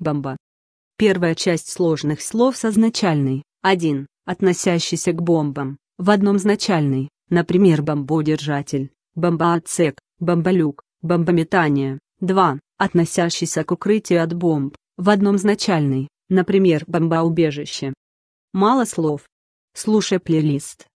бомба. Первая часть сложных слов созначальный, один, относящийся к бомбам, в одном значальный, например, бомбодержатель, бомбоотсек, бомболюк, бомбометание, Два, относящийся к укрытию от бомб, в одном значальный, например, бомбоубежище. Мало слов. Слушай плейлист.